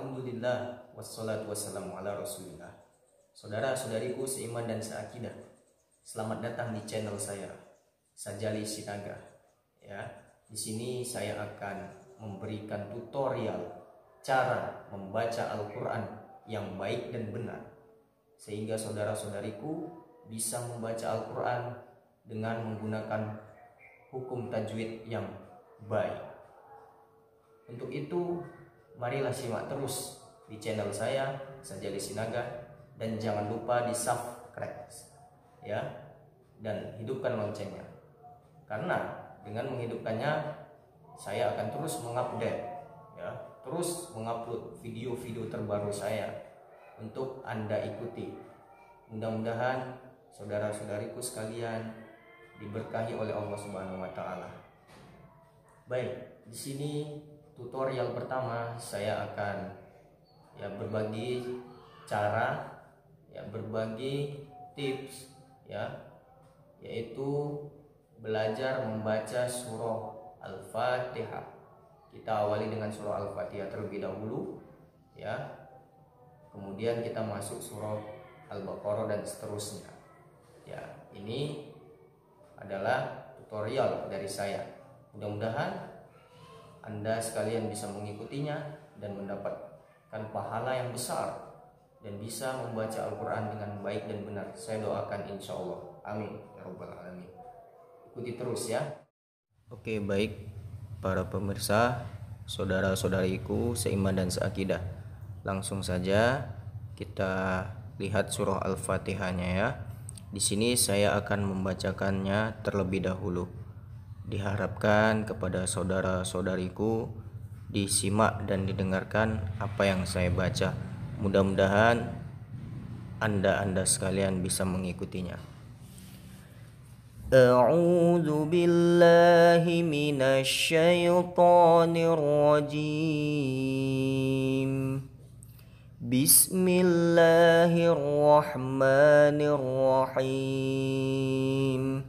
Alhamdulillah wassalatu wassalamu ala rasulillah Saudara-saudariku seiman dan seakidah Selamat datang di channel saya Sajali Sinaga ya di sini saya akan memberikan tutorial cara membaca Al-Quran yang baik dan benar sehingga saudara-saudariku bisa membaca Al-Quran dengan menggunakan hukum tajwid yang baik untuk itu marilah simak terus di channel saya Sajali Sinaga dan jangan lupa di subscribe ya dan hidupkan loncengnya karena dengan menghidupkannya saya akan terus mengupdate ya terus mengupload video-video terbaru saya untuk Anda ikuti mudah-mudahan saudara-saudariku sekalian diberkahi oleh Allah Subhanahu wa taala baik di sini tutorial pertama saya akan ya berbagi cara ya berbagi tips ya yaitu belajar membaca surah Al-Fatihah. Kita awali dengan surah Al-Fatihah terlebih dahulu ya. Kemudian kita masuk surah Al-Baqarah dan seterusnya. Ya, ini adalah tutorial dari saya. Mudah-mudahan anda sekalian bisa mengikutinya dan mendapatkan pahala yang besar dan bisa membaca Al-Quran dengan baik dan benar. Saya doakan insya Allah. Amin. Ya Rabbal Alamin. Ikuti terus ya. Oke baik para pemirsa, saudara-saudariku seiman dan seakidah. Langsung saja kita lihat surah Al-Fatihahnya ya. Di sini saya akan membacakannya terlebih dahulu diharapkan kepada saudara-saudariku disimak dan didengarkan apa yang saya baca. Mudah-mudahan Anda-anda sekalian bisa mengikutinya. A'udzu billahi minasy syaithanir rajim. Bismillahirrahmanirrahim.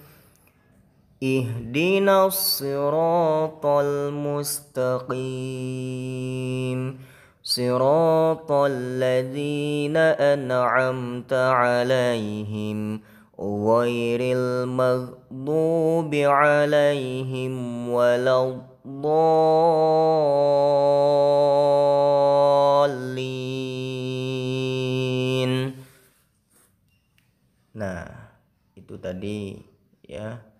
اهدنا الصراط المستقيم صراط الذين أنعمت عليهم غير المغضوب عليهم ولا الضالين Nah, itu tadi ya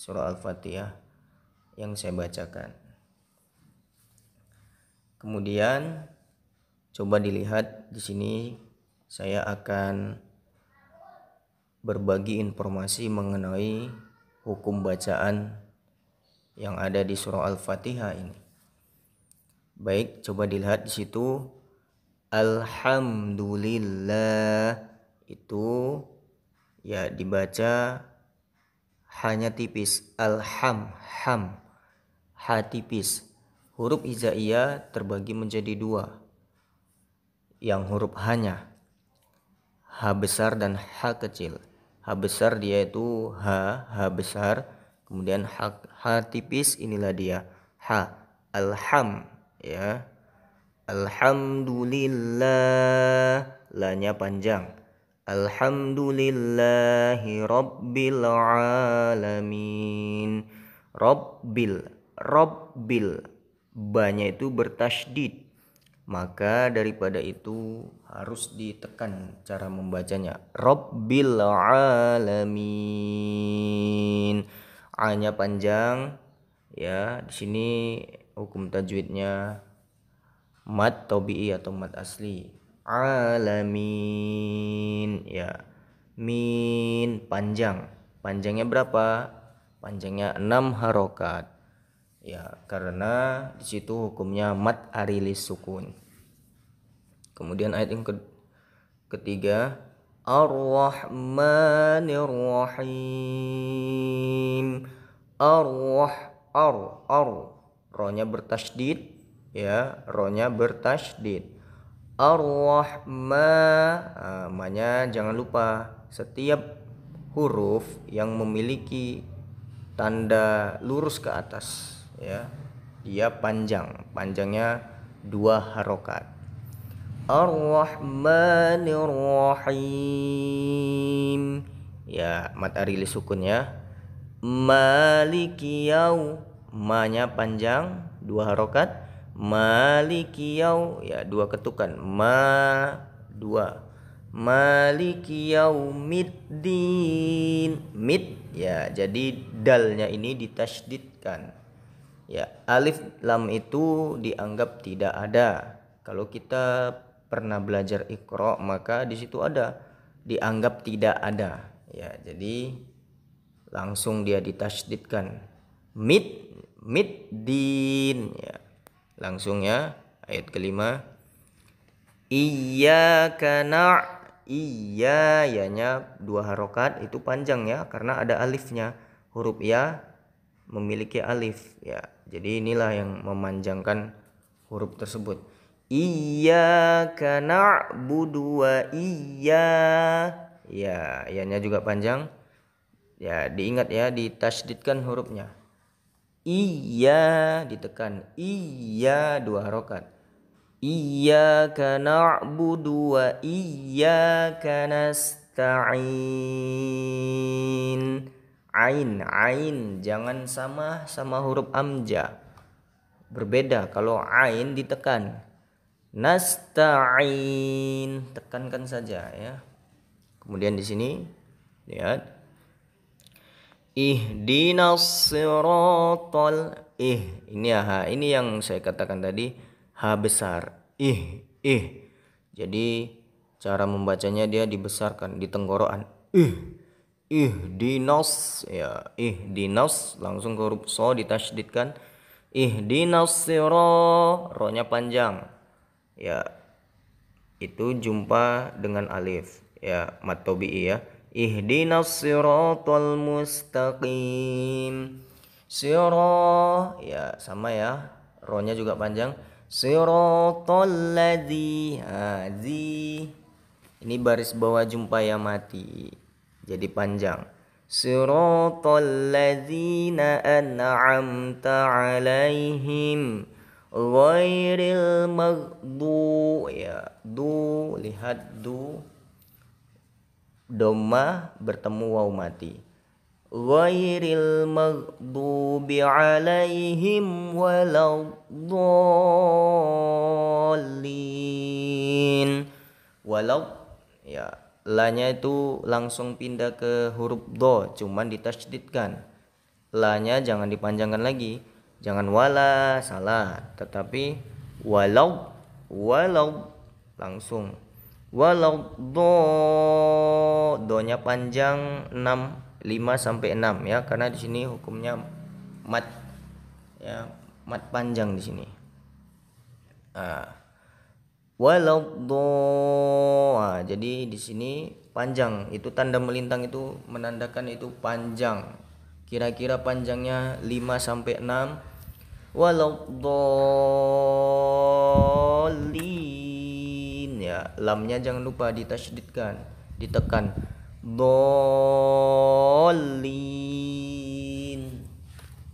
surah Al-Fatihah yang saya bacakan. Kemudian coba dilihat di sini saya akan berbagi informasi mengenai hukum bacaan yang ada di surah Al-Fatihah ini. Baik, coba dilihat di situ alhamdulillah itu ya dibaca hanya tipis alham ham ha tipis huruf izaiyah terbagi menjadi dua yang huruf hanya ha besar dan ha kecil ha besar dia itu ha ha besar kemudian ha, h tipis inilah dia ha alham ya alhamdulillah lanya panjang Alhamdulillahi Rabbil Alamin Rabbil Rabbil Banyak itu bertasdid Maka daripada itu harus ditekan cara membacanya Rabbil Alamin A-nya panjang ya di sini hukum tajwidnya mat tobi atau mat asli alamin ya min panjang panjangnya berapa panjangnya enam harokat ya karena disitu hukumnya mat arilis sukun kemudian ayat yang ketiga Ar-Rahmanir-Rahim Ar-Rah Ar Ar Ronya bertasdid ya ronya bertasdid ar rahma ah, Makanya jangan lupa setiap huruf yang memiliki tanda lurus ke atas ya. Dia panjang, panjangnya dua harokat. Ar-Rahmanir-Rahim. Ya, arili sukun ya Maliki yau. Manya panjang, dua harokat malikiyau ya dua ketukan ma dua maliki middin mid ya jadi dalnya ini ditasdidkan ya alif lam itu dianggap tidak ada kalau kita pernah belajar ikro maka di situ ada dianggap tidak ada ya jadi langsung dia ditasdidkan mid mid din ya Langsung ya ayat kelima iya kana iya yanya dua harokat itu panjang ya karena ada alifnya huruf ya memiliki alif ya jadi inilah yang memanjangkan huruf tersebut iya kana budua iya ya yanya juga panjang ya diingat ya ditasdidkan hurufnya Iya ditekan iya dua harokat. bu dua, wa kana stain, Ain, ain jangan sama sama huruf amja. Berbeda kalau ain ditekan. Nasta'in tekankan saja ya. Kemudian di sini lihat ihdinas siratal ih ini ya ha ini yang saya katakan tadi ha besar ih ih jadi cara membacanya dia dibesarkan di tenggorokan ih ih dinos ya ih dinos langsung ke huruf so ditasydidkan ih dinos siro ronya panjang ya itu jumpa dengan alif ya matobi ya اهدنا الصراط mustaqim Siro ya sama ya ronya juga panjang Sirotol ladhi hazi ini baris bawah jumpa yang mati jadi panjang Sirotol ladzina an'amta alaihim ghairil magdu ya du lihat du doma bertemu waw mati ghairil maghdubi alaihim waladdallin walau ya lanya itu langsung pindah ke huruf do cuman ditasydidkan lanya jangan dipanjangkan lagi jangan wala salah tetapi walau walau langsung walau do donya panjang 6 5 sampai 6 ya karena di sini hukumnya mat ya mat panjang di sini nah, walau do nah, jadi di sini panjang itu tanda melintang itu menandakan itu panjang kira-kira panjangnya 5 sampai 6 walau li lamnya jangan lupa ditasydidkan ditekan dolin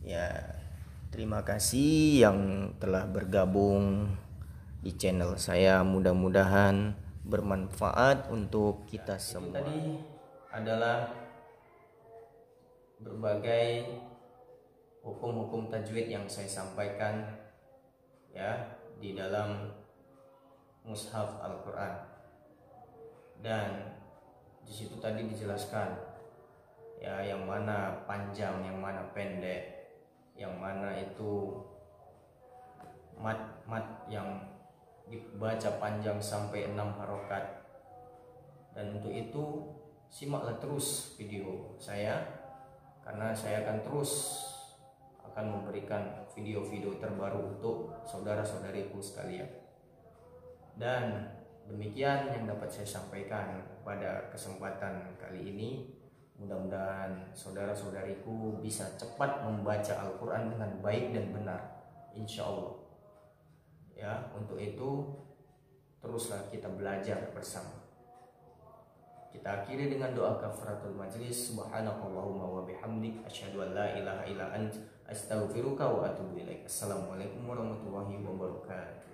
ya terima kasih yang telah bergabung di channel saya mudah-mudahan bermanfaat untuk kita ya, semua tadi adalah berbagai hukum-hukum tajwid yang saya sampaikan ya di dalam mushaf Al-Quran dan disitu tadi dijelaskan ya yang mana panjang yang mana pendek yang mana itu mat mat yang dibaca panjang sampai 6 harokat dan untuk itu simaklah terus video saya karena saya akan terus akan memberikan video-video terbaru untuk saudara-saudariku sekalian. Dan demikian yang dapat saya sampaikan pada kesempatan kali ini. Mudah-mudahan saudara-saudariku bisa cepat membaca Al-Quran dengan baik dan benar. Insya Allah. Ya, untuk itu teruslah kita belajar bersama. Kita akhiri dengan doa kafaratul majlis. Subhanakallahumma wa bihamdik asyhadu an la ilaha illa ant astaghfiruka wa atubu ilaik. Assalamualaikum warahmatullahi wabarakatuh.